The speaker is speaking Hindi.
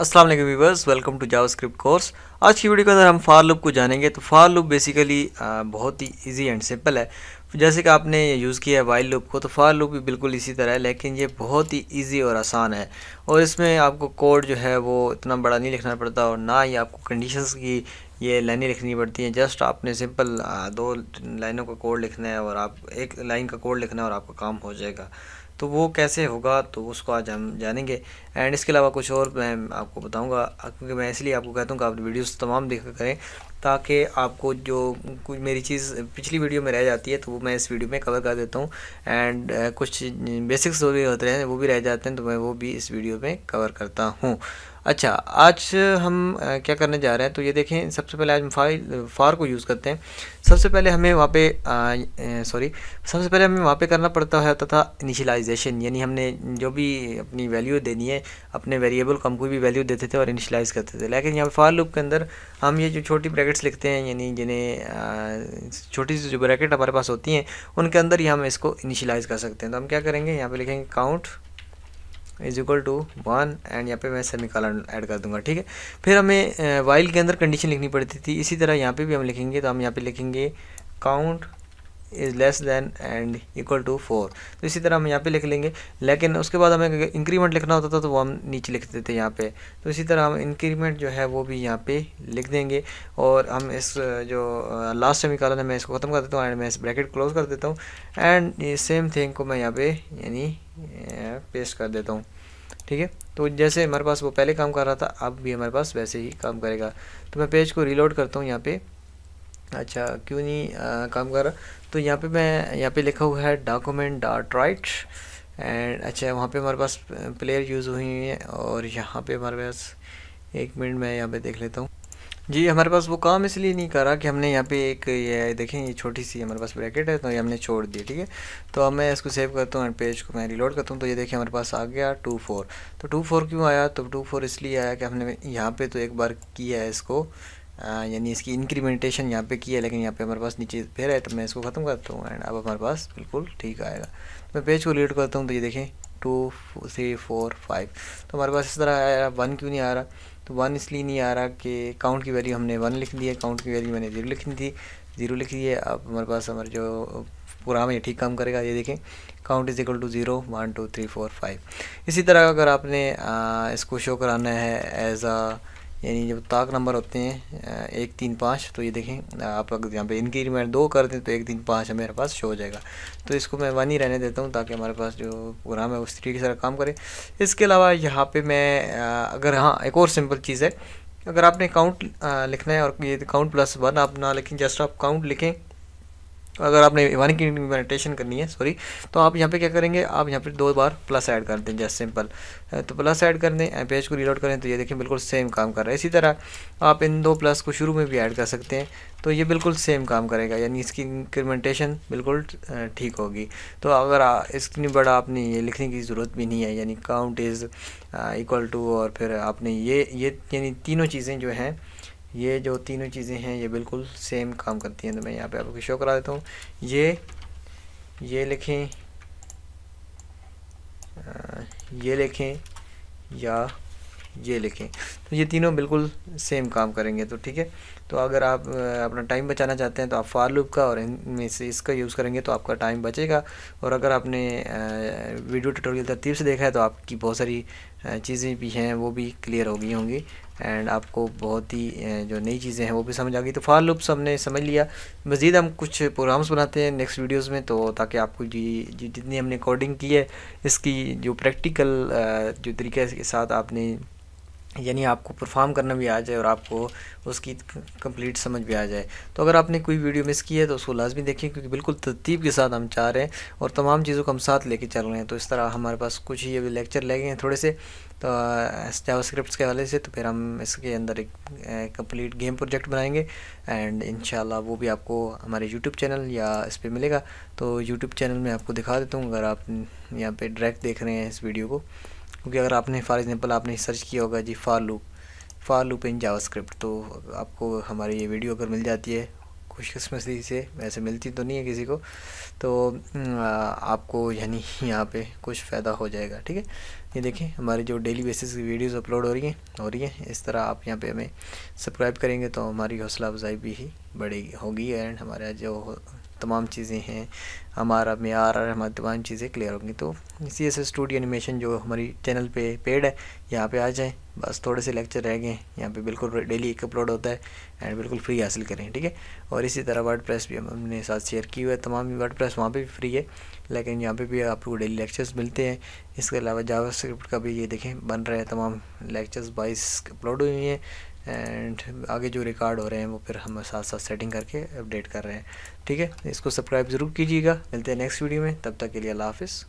Aslam viewers welcome to script course आज की वीडियो के अंदर हम फार लुप को जानेंगे तो फार लुप बेसिकली बहुत ही इजी एंड सिंपल है जैसे कि आपने यूज़ किया है वाइल लुप को तो फार लुप भी बिल्कुल इसी तरह है लेकिन ये बहुत ही इजी और आसान है और इसमें आपको कोड जो है वो इतना बड़ा नहीं लिखना पड़ता और ना ही आपको कंडीशन की ये लाइनें लिखनी पड़ती हैं जस्ट आपने सिंपल दो लाइनों का कोड लिखना है और आप एक लाइन का कोड लिखना है और आपका काम हो जाएगा तो वो कैसे होगा तो उसको आज हम जानेंगे एंड इसके अलावा कुछ और मैं आपको बताऊंगा क्योंकि मैं इसलिए आपको कहता हूँ कि आप वीडियोस तमाम देखा करें ताकि आपको जो कुछ मेरी चीज़ पिछली वीडियो में रह जाती है तो वो मैं इस वीडियो में कवर कर देता हूँ एंड कुछ बेसिक्स जो भी होते हैं वो भी रह जाते हैं तो मैं वो भी इस वीडियो में कवर करता हूँ अच्छा आज हम क्या करने जा रहे हैं तो ये देखें सबसे पहले आज हम फाइल फार को यूज़ करते हैं सबसे पहले हमें वहाँ पे सॉरी सबसे पहले हमें वहाँ पे करना पड़ता है था इनिशलाइजेशन यानी हमने जो भी अपनी वैल्यू देनी है अपने वेरिएबल को हम कोई भी वैल्यू देते थे और इनिशलाइज़ करते थे लेकिन यहाँ पे फार लूप के अंदर हम ये जो छोटी ब्रैकेट्स लिखते हैं यानी जिन्हें छोटी सी जो ब्रैकेट हमारे पास होती हैं उनके अंदर ही हम इसको इनिशलाइज़ कर सकते हैं तो हम क्या करेंगे यहाँ पर लिखेंगे count is equal to one and यहाँ पे मैं सेमिकॉलन ऐड कर दूंगा ठीक है फिर हमें वाइल uh, के अंदर कंडीशन लिखनी पड़ती थी इसी तरह यहाँ पे भी हम लिखेंगे तो हम यहाँ पे लिखेंगे count is less than and equal to four तो इसी तरह हम यहाँ पे लिख लेंगे लेकिन उसके बाद हमें इंक्रीमेंट लिखना होता था तो वो हम नीचे लिख थे यहाँ पे तो इसी तरह हम इंक्रीमेंट जो है वो भी यहाँ पे लिख देंगे और हम इस जो लास्ट सेमी कॉलम है मैं इसको ख़त्म कर देता हूँ एंड मैं इस ब्रैकेट क्लोज कर देता हूँ एंड सेम थिंग को मैं यहाँ पे यानी पेस्ट कर देता हूँ ठीक है तो जैसे हमारे पास वो पहले काम कर रहा था अब भी हमारे पास वैसे ही काम करेगा तो मैं पेज को रिलोड करता हूँ यहाँ पर अच्छा क्यों नहीं आ, काम कर रहा तो यहाँ पे मैं यहाँ पे लिखा हुआ है डॉक्यूमेंट डॉट राइट एंड अच्छा वहाँ पे हमारे पास प्लेयर यूज़ हुई हैं और यहाँ पे हमारे पास एक मिनट मैं यहाँ पे देख लेता हूँ जी हमारे पास वो काम इसलिए नहीं कर रहा कि हमने यहाँ पे एक ये देखें ये छोटी सी हमारे पास ब्रैकेट है तो ये हमने छोड़ दी ठीक है तो अब मैं इसको सेव करता हूँ एंड पेज को मैं रिलोड करता हूँ तो ये देखिए हमारे पास आ गया टू फोर तो टू फोर क्यों आया तो टू फोर इसलिए आया कि हमने यहाँ पे तो एक बार किया है इसको यानी इसकी इंक्रीमेंटेशन यहाँ पे की है लेकिन यहाँ पे हमारे पास नीचे फिर है तो मैं इसको ख़त्म करता हूँ एंड अब हमारे पास बिल्कुल ठीक आएगा तो मैं पेज को लीड करता हूँ तो ये देखें टू थ्री फोर फाइव तो हमारे पास इस तरह आया वन क्यों नहीं आ रहा तो वन इसलिए नहीं आ रहा कि काउंट की वैल्यू हमने वन लिख दी है काउंट की वैल्यू मैंने ज़ीरो लिखनी थी ज़ीरो लिख दी है अब हमारे पास हमारे जो प्रोग्राम ये ठीक काम करेगा ये देखें count is equal to zero one two three four five इसी तरह अगर आपने आ, इसको शो कराना है एज आ यानी जब ताक नंबर होते हैं एक तीन पाँच तो ये देखें आप अगर यहाँ पे इंक्रीमेंट दो कर दें तो एक तीन पाँच हमारे पास शो हो जाएगा तो इसको मैं वन ही रहने देता हूँ ताकि हमारे पास जो प्रोग्राम है उस तरीके से काम करे इसके अलावा यहाँ पे मैं अगर हाँ एक और सिंपल चीज़ है अगर आपने काउंट लिखना है और ये काउंट प्लस वन आप ना लिखें जस्ट आप काउंट लिखें तो अगर आपने वन की इम्प्लीमेंटेशन करनी है सॉरी तो आप यहाँ पे क्या करेंगे आप यहाँ पे दो बार प्लस ऐड कर दें जस्ट सिंपल तो प्लस ऐड कर दें पेज को रीलोड करें तो ये देखें बिल्कुल सेम काम कर रहा है इसी तरह आप इन दो प्लस को शुरू में भी ऐड कर सकते हैं तो ये बिल्कुल सेम काम करेगा यानी इसकी इंक्रीमेंटेशन बिल्कुल ठीक होगी तो अगर इसने बड़ा आपने ये लिखने की ज़रूरत भी नहीं है यानी काउंट इज़ इक्वल टू और फिर आपने ये ये यानी तीनों चीज़ें जो हैं ये जो तीनों चीज़ें हैं ये बिल्कुल सेम काम करती हैं तो मैं यहाँ पे आपको शो करा देता हूँ ये ये लिखें ये लिखें या ये लिखें तो ये तीनों बिल्कुल सेम काम करेंगे तो ठीक है तो अगर आप अपना टाइम बचाना चाहते हैं तो आप फार लूप का और इनमें से इसका यूज़ करेंगे तो आपका टाइम बचेगा और अगर आपने वीडियो ट्यूटोरियल तरतीब से देखा है तो आपकी बहुत सारी चीज़ें भी हैं वो भी क्लियर हो गई होंगी एंड आपको बहुत ही जो नई चीज़ें हैं वो भी समझ आ गई तो फार लुप्स हमने समझ लिया मज़ीद हम कुछ प्रोग्राम्स बनाते हैं नेक्स्ट वीडियोस में तो ताकि आपको जी, जी जितनी हमने कोडिंग की है इसकी जो प्रैक्टिकल जो तरीके के साथ आपने यानी आपको परफॉर्म करना भी आ जाए और आपको उसकी कंप्लीट समझ भी आ जाए तो अगर आपने कोई वीडियो मिस की है तो उसको लाजमी देखें क्योंकि बिल्कुल तरतीब के साथ हम चाह रहे हैं और तमाम चीज़ों को हम साथ लेके चल रहे हैं तो इस तरह हमारे पास कुछ ही अभी लेक्चर लगे हैं थोड़े से तो जावा स्क्रिप्ट के हवाले से तो फिर हम इसके अंदर एक कंप्लीट गेम प्रोजेक्ट बनाएंगे एंड इन वो भी आपको हमारे यूट्यूब चैनल या इस पर मिलेगा तो यूट्यूब चैनल में आपको दिखा देता हूँ अगर आप यहाँ पर डायरेक्ट देख रहे हैं इस वीडियो को क्योंकि अगर आपने फॉर एग्ज़ाम्पल आपने सर्च किया होगा जी for loop for loop in JavaScript तो आपको हमारी ये वीडियो अगर मिल जाती है खुशकस्मती से वैसे मिलती तो नहीं है किसी को तो आपको यानी यहाँ पे कुछ फ़ायदा हो जाएगा ठीक है ये देखें हमारे जो डेली बेसिस की वीडियोस अपलोड हो रही हैं हो रही हैं इस तरह आप यहाँ पे हमें सब्सक्राइब करेंगे तो हमारी हौसला अफजाई भी ही बढ़ेगी होगी एंड हमारा जो तमाम चीज़ें हैं हमारा मैार और हमारी तमाम चीज़ें क्लियर होंगी तो सी एस एस एनिमेशन जो हमारी चैनल पे पेड है यहाँ पे आ जाएं बस थोड़े से लेक्चर रह गए हैं यहाँ पे बिल्कुल डेली एक अपलोड होता है एंड बिल्कुल फ्री हासिल करें ठीक है और इसी तरह वर्ड प्रेस भी हमने साथ शेयर की हुआ है तमाम वर्ड प्रेस वहाँ पर भी फ्री है लेकिन यहाँ पर भी आपको डेली लेक्चर्स मिलते हैं इसके अलावा जावा का भी ये देखें बन रहे हैं तमाम लेक्चर्स बाईस अपलोड हुई हैं एंड आगे जो रिकॉर्ड हो रहे हैं वो फिर हम साथ साथ सेटिंग करके अपडेट कर रहे हैं ठीक है इसको सब्सक्राइब ज़रूर कीजिएगा मिलते हैं नेक्स्ट वीडियो में तब तक के लिए अल्लाह हाफिज़